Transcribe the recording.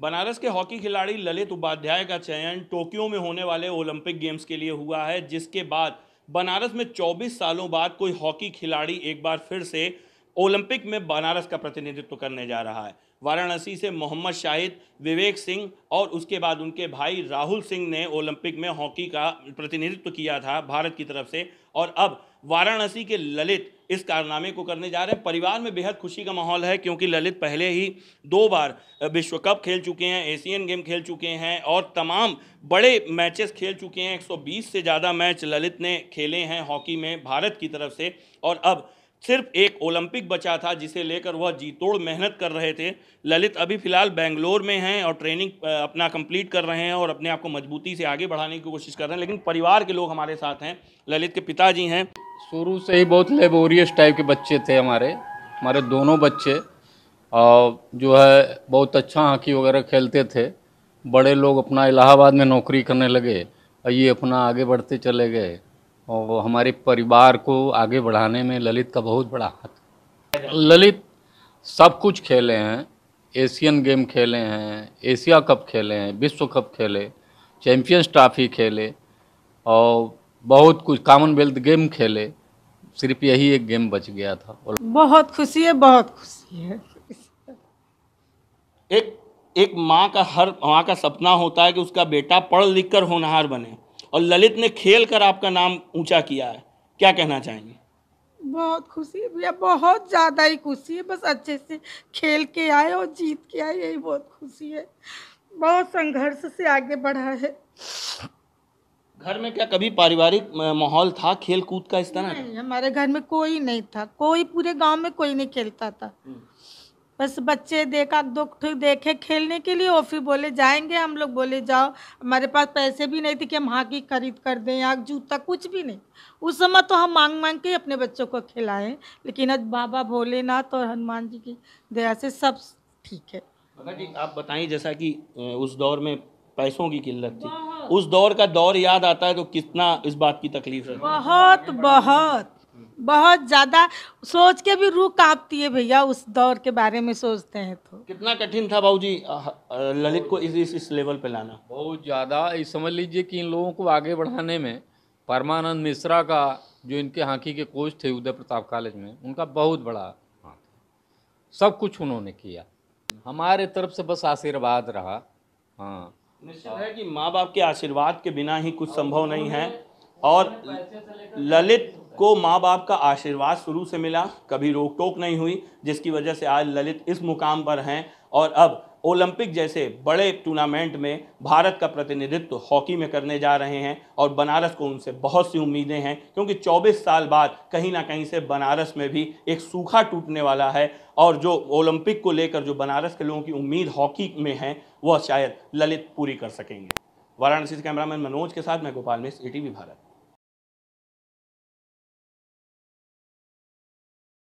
बनारस के हॉकी खिलाड़ी ललित उपाध्याय का चयन टोक्यो में होने वाले ओलंपिक गेम्स के लिए हुआ है जिसके बाद बनारस में 24 सालों बाद कोई हॉकी खिलाड़ी एक बार फिर से ओलंपिक में बनारस का प्रतिनिधित्व करने जा रहा है वाराणसी से मोहम्मद शाहिद विवेक सिंह और उसके बाद उनके भाई राहुल सिंह ने ओलंपिक में हॉकी का प्रतिनिधित्व किया था भारत की तरफ से और अब वाराणसी के ललित इस कारनामे को करने जा रहे हैं परिवार में बेहद खुशी का माहौल है क्योंकि ललित पहले ही दो बार विश्व कप खेल चुके हैं एशियन गेम खेल चुके हैं और तमाम बड़े मैचेस खेल चुके हैं 120 से ज़्यादा मैच ललित ने खेले हैं हॉकी में भारत की तरफ से और अब सिर्फ एक ओलंपिक बचा था जिसे लेकर वह जी तोड़ मेहनत कर रहे थे ललित अभी फ़िलहाल बेंगलोर में हैं और ट्रेनिंग अपना कंप्लीट कर रहे हैं और अपने आप को मजबूती से आगे बढ़ाने की कोशिश कर रहे हैं लेकिन परिवार के लोग हमारे साथ हैं ललित के पिताजी हैं शुरू से ही बहुत लेबोरियस टाइप के बच्चे थे हमारे हमारे दोनों बच्चे और जो है बहुत अच्छा हॉकी वगैरह खेलते थे बड़े लोग अपना इलाहाबाद में नौकरी करने लगे और ये अपना आगे बढ़ते चले गए और हमारे परिवार को आगे बढ़ाने में ललित का बहुत बड़ा हाथ ललित सब कुछ खेले हैं एशियन गेम खेले हैं एशिया कप खेले हैं विश्व कप खेले चैम्पियंस ट्रॉफी खेले और बहुत कुछ कॉमनवेल्थ गेम खेले सिर्फ यही एक गेम बच गया था बहुत खुशी है बहुत खुशी है एक एक माँ का हर माँ का सपना होता है कि उसका बेटा पढ़ लिख कर होनहार बने और ललित ने खेल कर आपका नाम ऊंचा किया है क्या कहना चाहेंगे बहुत खुशी भैया बहुत ज़्यादा ही खुशी है बस अच्छे से खेल के आए और जीत के आए यही बहुत खुशी है बहुत संघर्ष से आगे बढ़ा है घर में क्या कभी पारिवारिक माहौल था खेल कूद का इस तरह नहीं हमारे घर में कोई नहीं था कोई पूरे गांव में कोई नहीं खेलता था हम्म। बस बच्चे देखा दो देखे खेलने के लिए और फिर बोले जाएंगे हम लोग बोले जाओ हमारे पास पैसे भी नहीं थे कि हम हाकी खरीद कर दें या जूता कुछ भी नहीं उस समय तो हम मांग मांग के अपने बच्चों को खिलाएं लेकिन आज बाबा भोलेनाथ और हनुमान जी की दया से सब ठीक है जी आप बताइए जैसा कि उस दौर में पैसों की किल्लत थी उस दौर का दौर याद आता है तो कितना इस बात की तकलीफ है बहुत बहुत बहुत ज्यादा सोच के भी रूह कांपती है भैया उस दौर के बारे में सोचते हैं तो कितना कठिन था बाबू जी ललित को इस इस, इस लेवल पे लाना बहुत ज़्यादा समझ लीजिए कि इन लोगों को आगे बढ़ाने में परमानंद मिश्रा का जो इनके हॉकी के कोच थे उदय प्रताप कॉलेज में उनका बहुत बड़ा हाथ सब कुछ उन्होंने किया हमारे तरफ से बस आशीर्वाद रहा हाँ निश्चित है कि माँ बाप के आशीर्वाद के बिना ही कुछ संभव नहीं है और ललित को माँ बाप का आशीर्वाद शुरू से मिला कभी रोक टोक नहीं हुई जिसकी वजह से आज ललित इस मुकाम पर हैं और अब ओलंपिक जैसे बड़े टूर्नामेंट में भारत का प्रतिनिधित्व हॉकी में करने जा रहे हैं और बनारस को उनसे बहुत सी उम्मीदें हैं क्योंकि 24 साल बाद कहीं ना कहीं से बनारस में भी एक सूखा टूटने वाला है और जो ओलंपिक को लेकर जो बनारस के लोगों की उम्मीद हॉकी में है वह शायद ललित पूरी कर सकेंगे वाराणसी से कैमरामैन मनोज के साथ मैं गोपाल मिश्र ई भारत